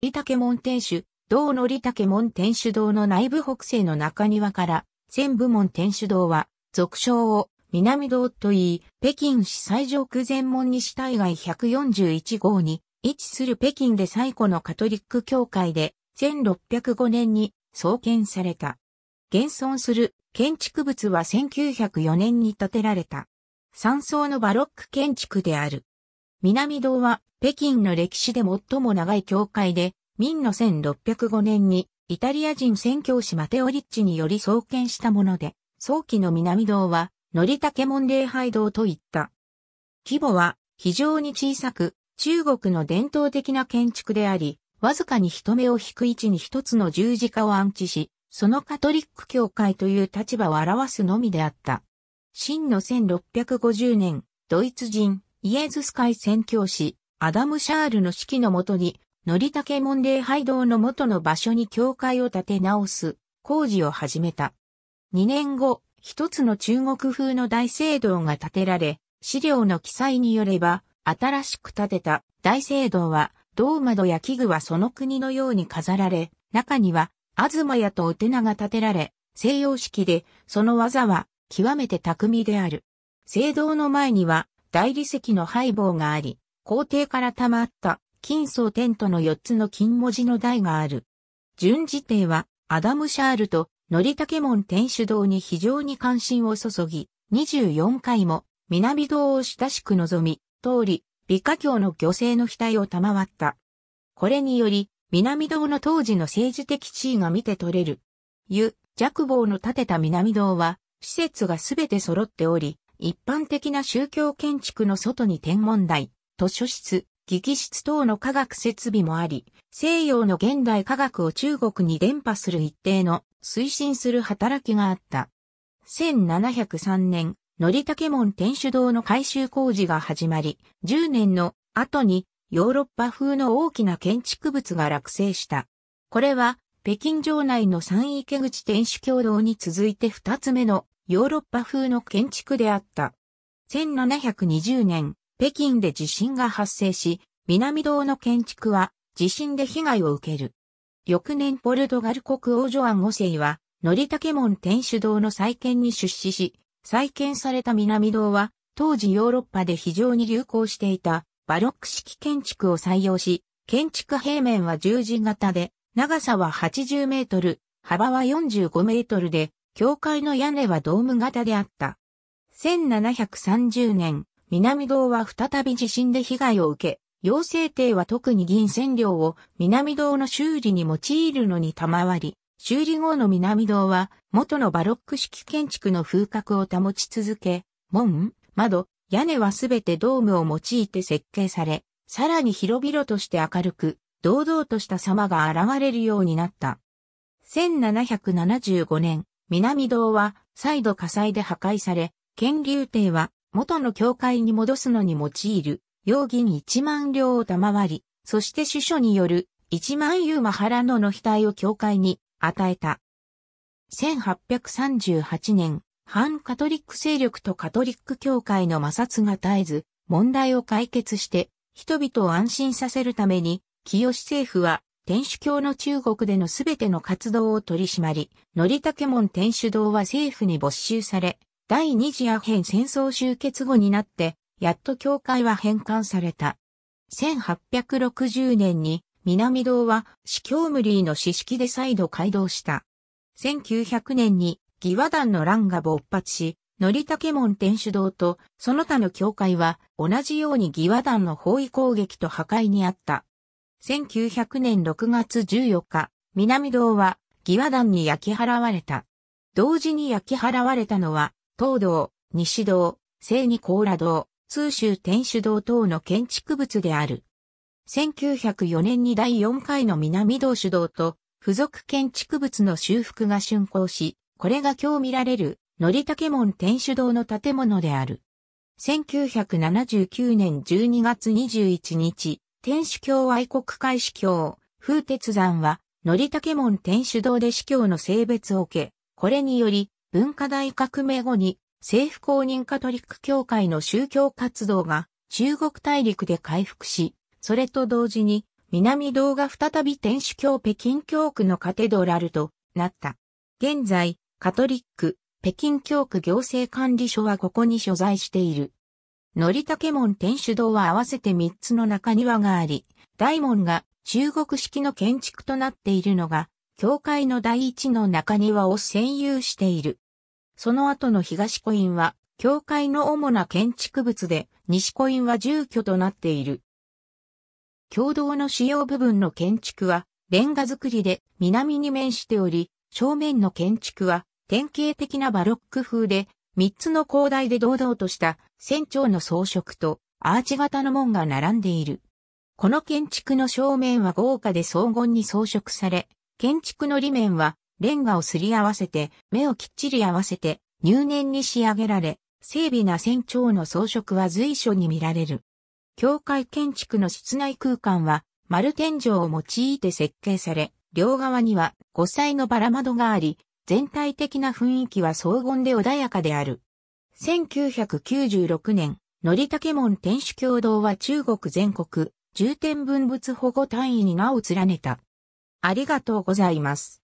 利た門天守、道の利た門天守堂の内部北西の中庭から、全部門天守堂は、俗称を南堂と言い、北京市最上区前門西対外141号に位置する北京で最古のカトリック教会で、1605年に創建された。現存する建築物は1904年に建てられた。三層のバロック建築である。南堂は北京の歴史で最も長い教会で、明の1605年にイタリア人宣教師マテオリッチにより創建したもので、早期の南堂は、ノリタケモン礼拝堂といった。規模は非常に小さく、中国の伝統的な建築であり、わずかに人目を引く位置に一つの十字架を安置し、そのカトリック教会という立場を表すのみであった。真の1650年、ドイツ人、イエズス会宣教師、アダム・シャールの指揮のもとに、ノリタケ門礼拝堂の元の場所に教会を建て直す工事を始めた。2年後、一つの中国風の大聖堂が建てられ、資料の記載によれば、新しく建てた大聖堂は、銅窓や器具はその国のように飾られ、中には、東屋とお手名が建てられ、西洋式で、その技は、極めて巧みである。聖堂の前には、大理石の配棒があり、皇帝から賜った金層天との4つの金文字の台がある。順次帝はアダム・シャールとリタケモ門天主堂に非常に関心を注ぎ、24回も南堂を親しく望み、通り、美化教の漁政の額を賜った。これにより、南堂の当時の政治的地位が見て取れる。湯、弱坊の建てた南堂は、施設がすべて揃っており、一般的な宗教建築の外に天文台、図書室、技室等の科学設備もあり、西洋の現代科学を中国に伝播する一定の推進する働きがあった。1703年、のりたけ門天主堂の改修工事が始まり、10年の後にヨーロッパ風の大きな建築物が落成した。これは、北京城内の三池口天主共同に続いて二つ目のヨーロッパ風の建築であった。1720年、北京で地震が発生し、南道の建築は地震で被害を受ける。翌年ポルトガル国王ジョアン5世は、乗竹門天主堂の再建に出資し、再建された南道は、当時ヨーロッパで非常に流行していたバロック式建築を採用し、建築平面は十字型で、長さは80メートル、幅は45メートルで、教会の屋根はドーム型であった。1730年、南道は再び地震で被害を受け、陽性帝は特に銀線量を南道の修理に用いるのに賜り、修理後の南道は元のバロック式建築の風格を保ち続け、門、窓、屋根はすべてドームを用いて設計され、さらに広々として明るく、堂々とした様が現れるようになった。1775年、南堂は再度火災で破壊され、建立帝は元の教会に戻すのに用いる、容疑に1万両を賜り、そして主書による1万ユーマハラノの額を教会に与えた。1838年、反カトリック勢力とカトリック教会の摩擦が絶えず、問題を解決して、人々を安心させるために、清政府は、天主教の中国でのすべての活動を取り締まり、のりたけ門天主堂は政府に没収され、第二次アヘン戦争終結後になって、やっと教会は返還された。1860年に南堂は司教無理の指式で再度改道した。1900年に義和団の乱が勃発し、乗竹門天主堂とその他の教会は同じように義和団の包囲攻撃と破壊にあった。1900年6月14日、南堂は義和団に焼き払われた。同時に焼き払われたのは東道、西道、西二甲羅道、通州天主堂等の建築物である。1904年に第4回の南道主道と付属建築物の修復が竣工し、これが今日見られる、のりたけ門天主堂の建物である。1979年12月21日、天主教愛国会司教、風鉄山は、のりたけ門天主堂で司教の性別を受け、これにより、文化大革命後に政府公認カトリック教会の宗教活動が中国大陸で回復し、それと同時に南道が再び天主教北京教区のカテドラルとなった。現在、カトリック、北京教区行政管理所はここに所在している。乗り門天主堂は合わせて3つの中庭があり、大門が中国式の建築となっているのが教会の第一の中庭を占有している。その後の東コインは、教会の主な建築物で、西コインは住居となっている。共同の主要部分の建築は、レンガ造りで南に面しており、正面の建築は典型的なバロック風で、三つの広大で堂々とした船長の装飾とアーチ型の門が並んでいる。この建築の正面は豪華で荘厳に装飾され、建築の裏面は、レンガをすり合わせて、目をきっちり合わせて、入念に仕上げられ、整備な船長の装飾は随所に見られる。教会建築の室内空間は、丸天井を用いて設計され、両側には5歳のバラ窓があり、全体的な雰囲気は荘厳で穏やかである。1996年、のりたけ門天守共同は中国全国、重点文物保護単位に名を連ねた。ありがとうございます。